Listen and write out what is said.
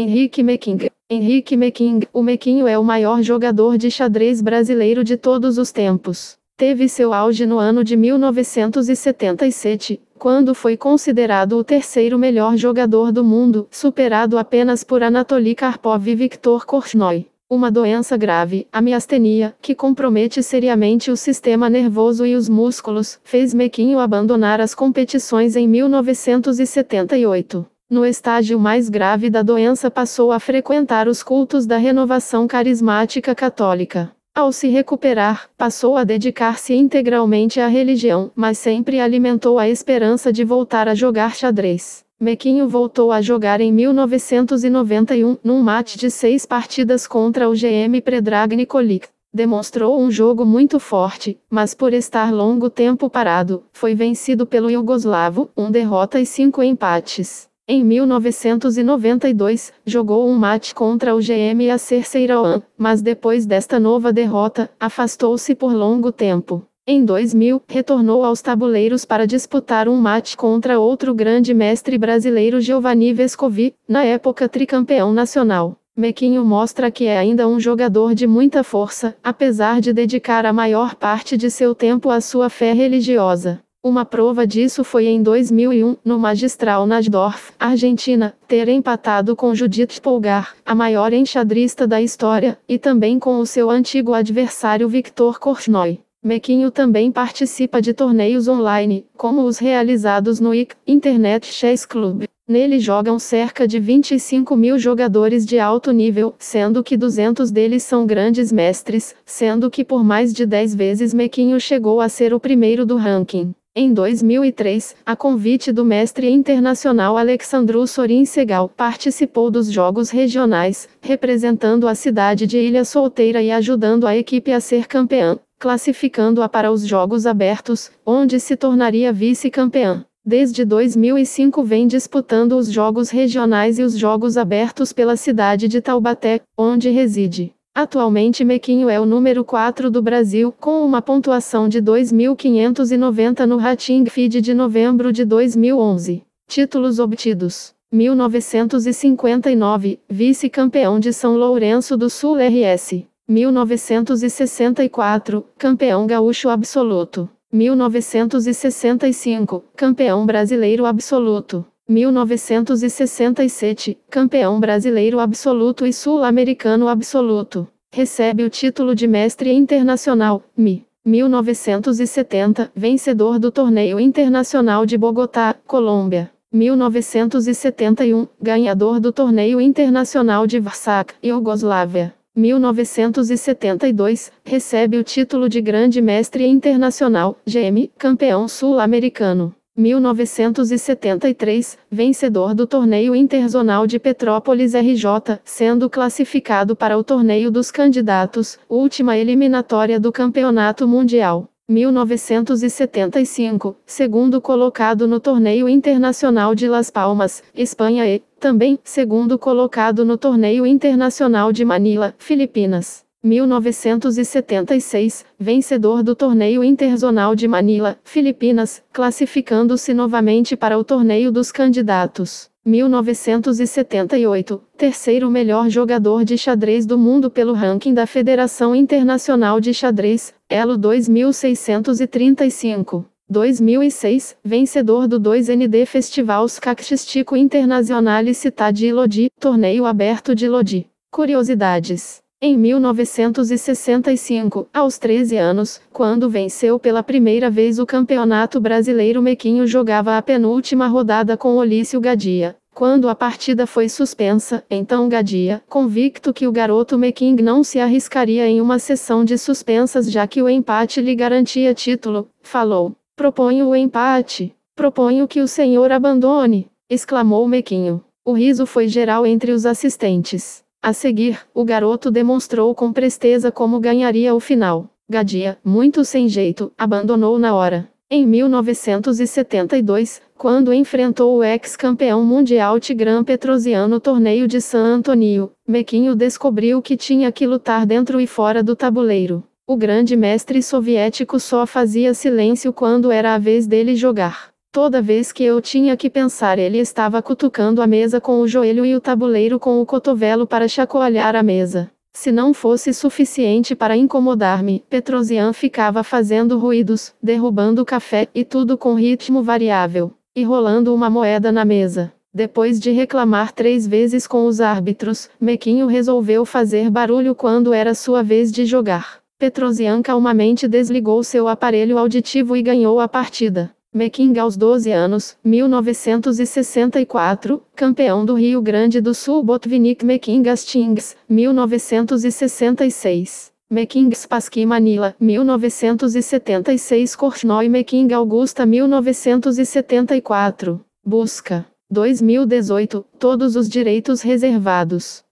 Henrique Meking. Henrique Meking, o Mequinho é o maior jogador de xadrez brasileiro de todos os tempos. Teve seu auge no ano de 1977, quando foi considerado o terceiro melhor jogador do mundo, superado apenas por Anatoly Karpov e Viktor Korchnoi. Uma doença grave, a miastenia, que compromete seriamente o sistema nervoso e os músculos, fez Mequinho abandonar as competições em 1978. No estágio mais grave da doença, passou a frequentar os cultos da renovação carismática católica. Ao se recuperar, passou a dedicar-se integralmente à religião, mas sempre alimentou a esperança de voltar a jogar xadrez. Mequinho voltou a jogar em 1991, num mate de seis partidas contra o GM Predrag Nikolic. Demonstrou um jogo muito forte, mas por estar longo tempo parado, foi vencido pelo Iugoslavo, um derrota e cinco empates. Em 1992, jogou um mate contra o GM Acerceirauan, mas depois desta nova derrota, afastou-se por longo tempo. Em 2000, retornou aos tabuleiros para disputar um mate contra outro grande mestre brasileiro Giovanni Vescovi, na época tricampeão nacional. Mequinho mostra que é ainda um jogador de muita força, apesar de dedicar a maior parte de seu tempo à sua fé religiosa. Uma prova disso foi em 2001, no Magistral Nasdorf, Argentina, ter empatado com Judith Polgar, a maior enxadrista da história, e também com o seu antigo adversário Victor Korchnoi. Mequinho também participa de torneios online, como os realizados no IC Internet Chess Club. Nele jogam cerca de 25 mil jogadores de alto nível, sendo que 200 deles são grandes mestres, sendo que por mais de 10 vezes Mequinho chegou a ser o primeiro do ranking. Em 2003, a convite do mestre internacional Alexandru Sorin Segal, participou dos Jogos Regionais, representando a cidade de Ilha Solteira e ajudando a equipe a ser campeã, classificando-a para os Jogos Abertos, onde se tornaria vice-campeã. Desde 2005 vem disputando os Jogos Regionais e os Jogos Abertos pela cidade de Taubaté, onde reside. Atualmente Mequinho é o número 4 do Brasil, com uma pontuação de 2.590 no Rating Feed de novembro de 2011. Títulos obtidos. 1959, vice-campeão de São Lourenço do Sul RS. 1964, campeão gaúcho absoluto. 1965, campeão brasileiro absoluto. 1967, campeão brasileiro absoluto e sul-americano absoluto. Recebe o título de mestre internacional, MI. 1970, vencedor do torneio internacional de Bogotá, Colômbia. 1971, ganhador do torneio internacional de Varsak, Iugoslávia. 1972, recebe o título de grande mestre internacional, GM, campeão sul-americano. 1973, vencedor do torneio interzonal de Petrópolis RJ, sendo classificado para o torneio dos candidatos, última eliminatória do Campeonato Mundial. 1975, segundo colocado no torneio internacional de Las Palmas, Espanha e, também, segundo colocado no torneio internacional de Manila, Filipinas. 1976, vencedor do torneio interzonal de Manila, Filipinas, classificando-se novamente para o torneio dos candidatos. 1978, terceiro melhor jogador de xadrez do mundo pelo ranking da Federação Internacional de Xadrez, Elo 2635. 2006, vencedor do 2ND Festivals Cactistico Internazionale Cidade de Lodi, torneio aberto de Lodi. Curiosidades em 1965, aos 13 anos, quando venceu pela primeira vez o Campeonato Brasileiro, Mequinho jogava a penúltima rodada com Olício Gadia. Quando a partida foi suspensa, então Gadia, convicto que o garoto Meking não se arriscaria em uma sessão de suspensas já que o empate lhe garantia título, falou: Proponho o empate. Proponho que o senhor abandone! exclamou Mequinho. O riso foi geral entre os assistentes. A seguir, o garoto demonstrou com presteza como ganharia o final. Gadia, muito sem jeito, abandonou na hora. Em 1972, quando enfrentou o ex-campeão mundial Tigran Petrosiano torneio de San Antonio, Mequinho descobriu que tinha que lutar dentro e fora do tabuleiro. O grande mestre soviético só fazia silêncio quando era a vez dele jogar. Toda vez que eu tinha que pensar, ele estava cutucando a mesa com o joelho e o tabuleiro com o cotovelo para chacoalhar a mesa. Se não fosse suficiente para incomodar-me, Petrosian ficava fazendo ruídos, derrubando café e tudo com ritmo variável, e rolando uma moeda na mesa. Depois de reclamar três vezes com os árbitros, Mequinho resolveu fazer barulho quando era sua vez de jogar. Petrosian calmamente desligou seu aparelho auditivo e ganhou a partida. Mequinga aos 12 anos, 1964, campeão do Rio Grande do Sul Botvinnik Mequinga Stings, 1966. Mekings Pasqui Manila, 1976 Korchnoi Meking Augusta 1974. Busca. 2018. Todos os direitos reservados.